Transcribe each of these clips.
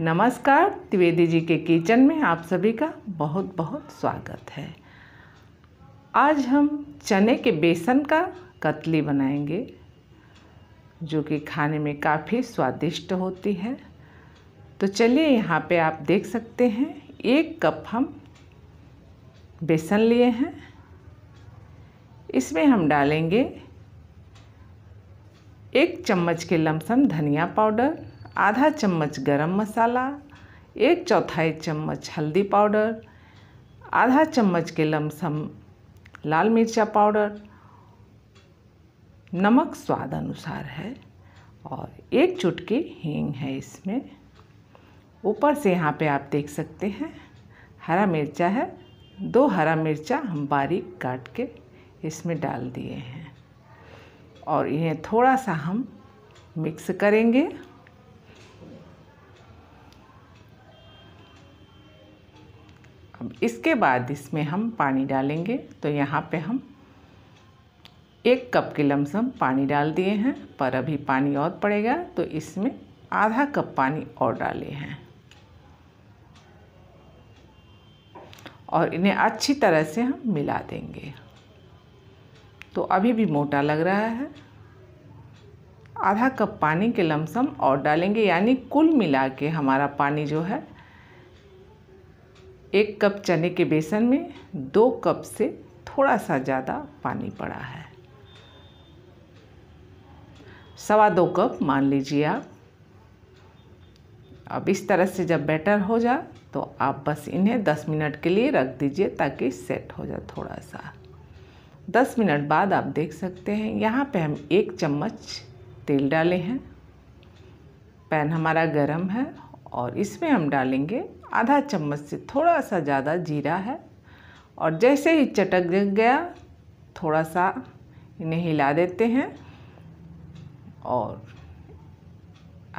नमस्कार त्रिवेदी जी के किचन में आप सभी का बहुत बहुत स्वागत है आज हम चने के बेसन का कतली बनाएंगे जो कि खाने में काफ़ी स्वादिष्ट होती है तो चलिए यहाँ पे आप देख सकते हैं एक कप हम बेसन लिए हैं इसमें हम डालेंगे एक चम्मच के लमसम धनिया पाउडर आधा चम्मच गरम मसाला एक चौथाई चम्मच हल्दी पाउडर आधा चम्मच के लमसम लाल मिर्चा पाउडर नमक स्वाद अनुसार है और एक चुटकी हींग है इसमें ऊपर से यहाँ पे आप देख सकते हैं हरा मिर्चा है दो हरा मिर्चा हम बारीक काट के इसमें डाल दिए हैं और इन्हें थोड़ा सा हम मिक्स करेंगे इसके बाद इसमें हम पानी डालेंगे तो यहाँ पे हम एक कप के लमसम पानी डाल दिए हैं पर अभी पानी और पड़ेगा तो इसमें आधा कप पानी और डाले हैं और इन्हें अच्छी तरह से हम मिला देंगे तो अभी भी मोटा लग रहा है आधा कप पानी के लमसम और डालेंगे यानी कुल मिला के हमारा पानी जो है एक कप चने के बेसन में दो कप से थोड़ा सा ज़्यादा पानी पड़ा है सवा दो कप मान लीजिए आप अब इस तरह से जब बैटर हो जाए तो आप बस इन्हें 10 मिनट के लिए रख दीजिए ताकि सेट हो जाए थोड़ा सा 10 मिनट बाद आप देख सकते हैं यहाँ पे हम एक चम्मच तेल डाले हैं पैन हमारा गरम है और इसमें हम डालेंगे आधा चम्मच से थोड़ा सा ज़्यादा जीरा है और जैसे ही चटक गया थोड़ा सा इन्हें हिला देते हैं और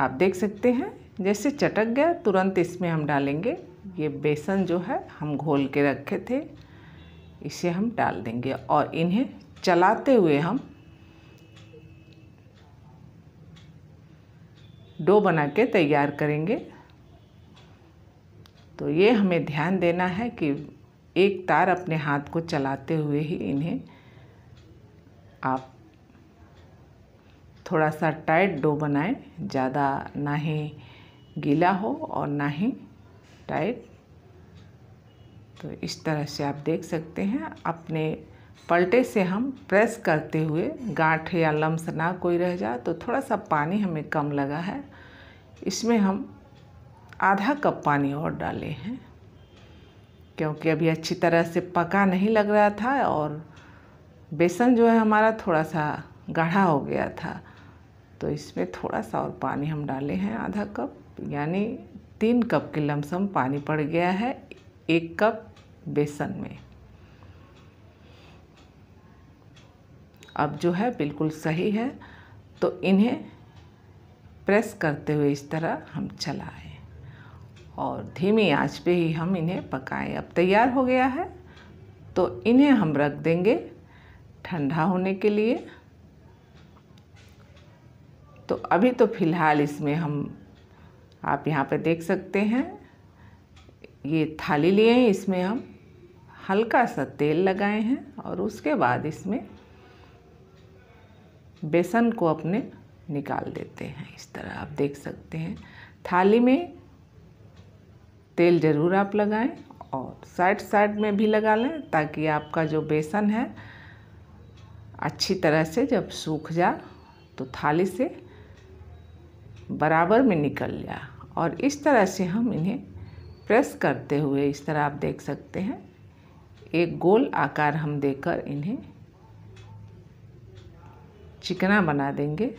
आप देख सकते हैं जैसे चटक गया तुरंत इसमें हम डालेंगे ये बेसन जो है हम घोल के रखे थे इसे हम डाल देंगे और इन्हें चलाते हुए हम डो बना के तैयार करेंगे तो ये हमें ध्यान देना है कि एक तार अपने हाथ को चलाते हुए ही इन्हें आप थोड़ा सा टाइट डो बनाएं ज़्यादा ना ही गीला हो और ना ही टाइट तो इस तरह से आप देख सकते हैं अपने पलटे से हम प्रेस करते हुए गांठ या लम्स ना कोई रह जाए तो थोड़ा सा पानी हमें कम लगा है इसमें हम आधा कप पानी और डाले हैं क्योंकि अभी अच्छी तरह से पका नहीं लग रहा था और बेसन जो है हमारा थोड़ा सा गाढ़ा हो गया था तो इसमें थोड़ा सा और पानी हम डाले हैं आधा कप यानी तीन कप के लमसम पानी पड़ गया है एक कप बेसन में अब जो है बिल्कुल सही है तो इन्हें प्रेस करते हुए इस तरह हम चलाएं और धीमी आंच पे ही हम इन्हें पकाएं अब तैयार हो गया है तो इन्हें हम रख देंगे ठंडा होने के लिए तो अभी तो फ़िलहाल इसमें हम आप यहाँ पे देख सकते हैं ये थाली लिए हैं इसमें हम हल्का सा तेल लगाए हैं और उसके बाद इसमें बेसन को अपने निकाल देते हैं इस तरह आप देख सकते हैं थाली में तेल ज़रूर आप लगाएं और साइड साइड में भी लगा लें ताकि आपका जो बेसन है अच्छी तरह से जब सूख जा तो थाली से बराबर में निकल जा और इस तरह से हम इन्हें प्रेस करते हुए इस तरह आप देख सकते हैं एक गोल आकार हम देकर इन्हें चिकना बना देंगे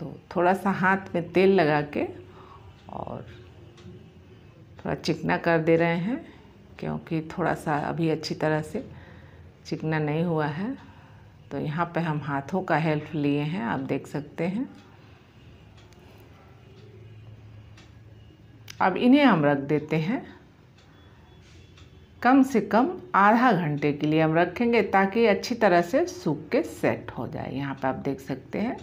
तो थोड़ा सा हाथ में तेल लगा के और थोड़ा चिकना कर दे रहे हैं क्योंकि थोड़ा सा अभी अच्छी तरह से चिकना नहीं हुआ है तो यहाँ पे हम हाथों का हेल्प लिए हैं आप देख सकते हैं अब इन्हें हम रख देते हैं कम से कम आधा घंटे के लिए हम रखेंगे ताकि अच्छी तरह से सूख के सेट हो जाए यहाँ पे आप देख सकते हैं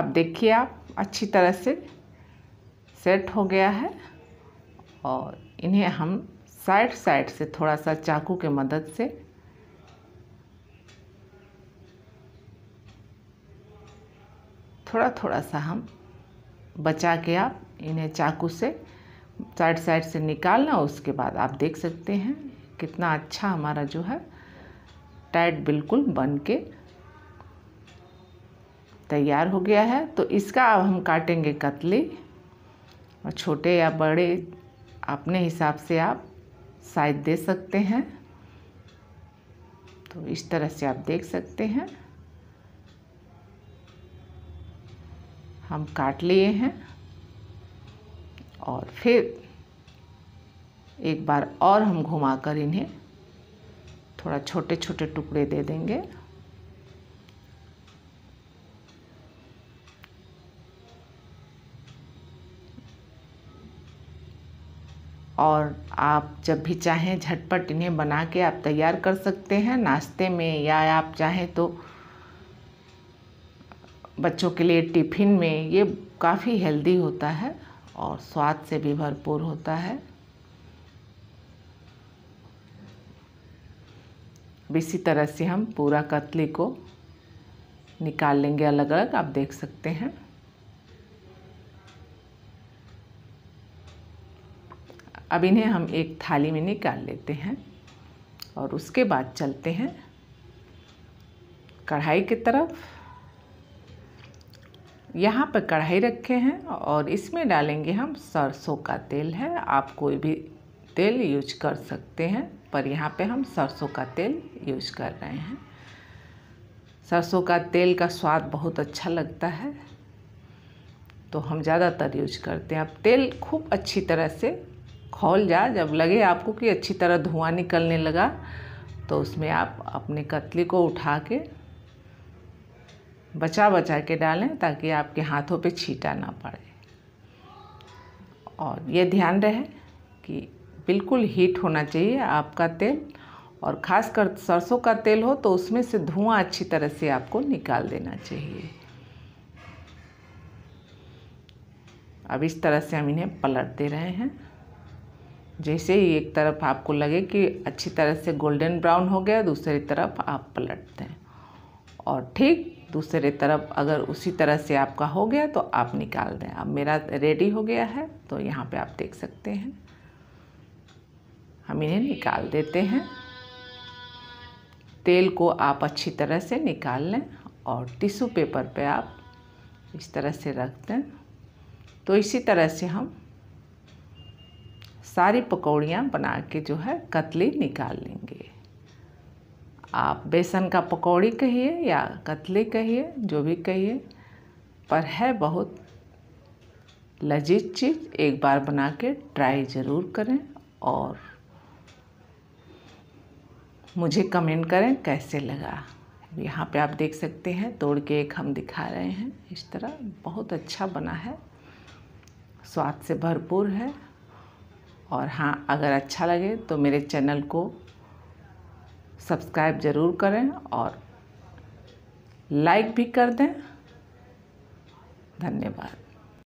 अब देखिए आप अच्छी तरह से सेट हो गया है और इन्हें हम साइड साइड से थोड़ा सा चाकू के मदद से थोड़ा थोड़ा सा हम बचा के आप इन्हें चाकू से साइड साइड से निकालना उसके बाद आप देख सकते हैं कितना अच्छा हमारा जो है टाइट बिल्कुल बन के तैयार हो गया है तो इसका अब हम काटेंगे कतली और छोटे या बड़े अपने हिसाब से आप साइज दे सकते हैं तो इस तरह से आप देख सकते हैं हम काट लिए हैं और फिर एक बार और हम घुमाकर इन्हें थोड़ा छोटे छोटे टुकड़े दे देंगे और आप जब भी चाहें झटपट इन्हें बना के आप तैयार कर सकते हैं नाश्ते में या आप चाहें तो बच्चों के लिए टिफ़िन में ये काफ़ी हेल्दी होता है और स्वाद से भी भरपूर होता है इसी तरह से हम पूरा कतली को निकाल लेंगे अलग अलग आप देख सकते हैं अब इन्हें हम एक थाली में निकाल लेते हैं और उसके बाद चलते हैं कढ़ाई की तरफ यहाँ पर कढ़ाई रखे हैं और इसमें डालेंगे हम सरसों का तेल है आप कोई भी तेल यूज कर सकते हैं पर यहाँ पे हम सरसों का तेल यूज कर रहे हैं सरसों का तेल का स्वाद बहुत अच्छा लगता है तो हम ज़्यादातर यूज करते हैं अब तेल खूब अच्छी तरह से खोल जा जब लगे आपको कि अच्छी तरह धुआं निकलने लगा तो उसमें आप अपने कतली को उठा के बचा बचा के डालें ताकि आपके हाथों पे छीटा ना पड़े और ये ध्यान रहे कि बिल्कुल हीट होना चाहिए आपका तेल और ख़ासकर सरसों का तेल हो तो उसमें से धुआं अच्छी तरह से आपको निकाल देना चाहिए अब इस तरह से हम इन्हें पलटते रहे हैं जैसे ही एक तरफ आपको लगे कि अच्छी तरह से गोल्डन ब्राउन हो गया दूसरी तरफ आप पलट दें और ठीक दूसरे तरफ अगर उसी तरह से आपका हो गया तो आप निकाल दें अब मेरा रेडी हो गया है तो यहाँ पे आप देख सकते हैं हम इन्हें निकाल देते हैं तेल को आप अच्छी तरह से निकाल लें और टिश्यू पेपर पे आप इस तरह से रख दें तो इसी तरह से हम सारी पकौड़ियाँ बना के जो है कतली निकाल लेंगे आप बेसन का पकौड़ी कहिए या कतली कहिए जो भी कहिए पर है बहुत लजीज चीज़ एक बार बना के ट्राई ज़रूर करें और मुझे कमेंट करें कैसे लगा यहाँ पे आप देख सकते हैं तोड़ के एक हम दिखा रहे हैं इस तरह बहुत अच्छा बना है स्वाद से भरपूर है और हाँ अगर अच्छा लगे तो मेरे चैनल को सब्सक्राइब ज़रूर करें और लाइक भी कर दें धन्यवाद